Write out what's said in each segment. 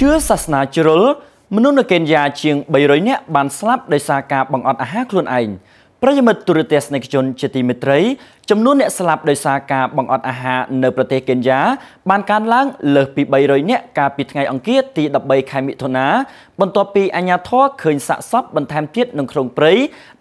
ជឿសាសនាជ្រុលមនុស្សនៅកេនយ៉ាជាង300នាក់បានស្លាប់ដោយសារការបង្អត់អាហារខ្លួនឯងប្រិយមិត្តទូរទស្សនិកជនជាទីមេត្រីចំនួនអ្នកស្លាប់ដោយសារការបង្អត់អាហារនៅប្រទេសកេនយ៉ាបានកើនឡើងលើសពី300នាក់កាលពីថ្ងៃអង្គារទី13ខែមិថុនាបន្ទាប់ពីអាជ្ញាធរឃើញសាកសពបន្ថែមទៀតនៅក្នុងព្រៃ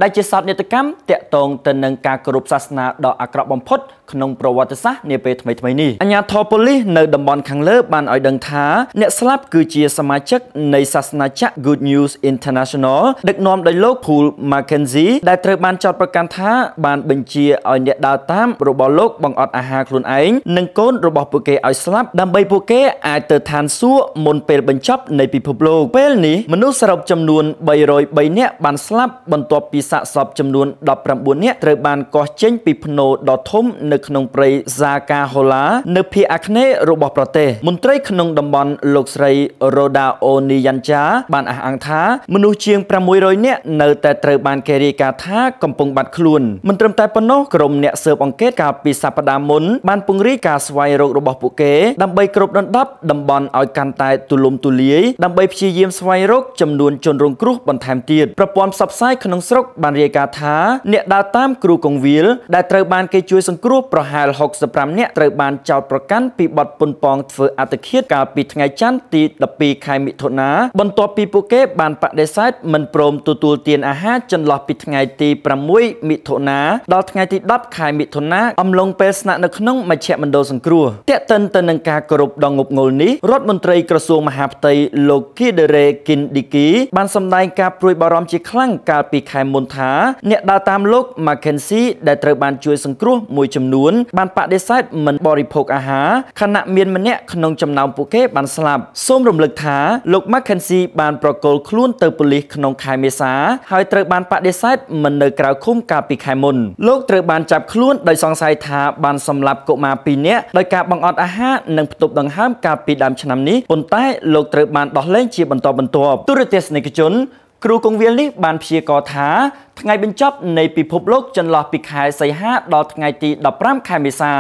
ដែលជាសោកនាដកម្មតាក់ទងទៅនឹងការគោរពសាសនាដ៏អាក្រក់បំផុតក្នុងប្រវត្តិសាស្ត្រនាពេលថ្មីៗនេះអាញាធរប៉ូលីសនៅតំបន់ខាងលើបានឲ្យដឹងថាអ្នកស្លាប់គឺជាសមាជិកនៃសាសនាចក្រ Good News International ដឹកនាំដោយលោក Paul McKenzie ដែលត្រូវបានចោទប្រកាន់ថាបានបញ្ជាឲ្យអ្នកដើរតាមរបស់លោកបង្អត់អាហារខ្លួនឯងនិងកូនរបស់ពួកគេឲ្យស្លាប់ដើម្បីពួកគេអាចទៅឋានសួគ៌មុនពេលបញ្ចប់នៃពិភពលោកពេលនេះមនុស្សសរុបចំនួន303នាក់បានស្លាប់បន្ទាប់ពីសាកសពចំនួន19នាក់ត្រូវបានកោះចេញពីភ្នោដ៏ធំនៅក្នុងព្រៃសាកាហូឡានៅភាគអាគ្នេយ៍របស់ប្រទេសមន្ត្រីក្នុងតំបន់លោកស្រីរ៉ូដាអូនីយ៉ាន់ចាបានអះអាងថាមនុស្សជាង600នាក់នៅតែត្រូវបានគេរាយការណ៍ថាកំពុងបាត់ខ្លួនមិនត្រឹមតែប៉ុណ្ណោះក្រុមអ្នកស៊ើបអង្កេតកាលពីសប្តាហ៍មុនបានពង្រីកការស្វែងរករបស់ពួកគេដើម្បីគ្របដណ្ដប់តំបន់ឲ្យកាន់តែទូលំទូលាយដើម្បីព្យាយាមស្វែងរកចំនួនជនរងគ្រោះបន្ថែមទៀតប្រព័ន្ធផ្សព្វផ្សាយក្នុងស្រុកបានរាយការណ៍ថាអ្នកដើរតាមគ្រូកងវិលដែលត្រូវបានគេជួយសង្គ្រោះប្រហែល65នាក់ត្រូវបានចោទប្រកាន់ពីបទពន្ធពងធ្វើអត្តឃាតកាលពីថ្ងៃច័ន្ទទី12ខែមិថុនាបន្ទាប់ពីពួកគេ បានបដិសេធមិនព្រមទទួលទានអាហារចន្លោះពីថ្ងៃទី6មិថុនាដល់ថ្ងៃទី10ខែមិថុនាអំឡុងពេលស្នាក់នៅក្នុងមជ្ឈមណ្ឌលសង្គ្រោះតេតិនទៅនឹងការគោរពដ៏ងប់ងល់នេះរដ្ឋមន្ត្រីក្រសួងមហាផ្ទៃលោកគីដេរេគិនឌីគីបានសម្ដែងការព្រួយបារម្ភជាខ្លាំងកាលពីខែមុនថាអ្នកដើរតាមលោក Mackenzie ដែលត្រូវបានជួយសង្គ្រោះមួយចំនួននួនបានបដិសេធមិនបរិភោគអាហារខណៈមានម្នាក់ក្នុងចំណោមពួកគេបានស្លាប់សូមរំលឹកថាលោក McKenzie បានប្រកល់ខ្លួនទៅប៉ូលីសក្នុងខែមេសាហើយត្រូវបានបដិសេធមិននៅក្រៅឃុំកាលពីខែមុនលោកត្រូវបានចាប់ខ្លួនដោយសង្ស័យថាបានសម្លាប់កុមារ2នាក់ដោយការបង្អត់អាហារនិងផ្ទុបដង្ហើមកាលពីដើមឆ្នាំនេះប៉ុន្តែលោកត្រូវបានដោះលែងជាបន្តបន្ទាប់ទូរទស្សនិកជនគ្រូគង្វាលនេះបានព្យាករណ៍ថាថ្ងៃបញ្ចប់នៃពិភពលោកចន្លោះពីខែសីហាដល់ថ្ងៃទី15ខែមេសា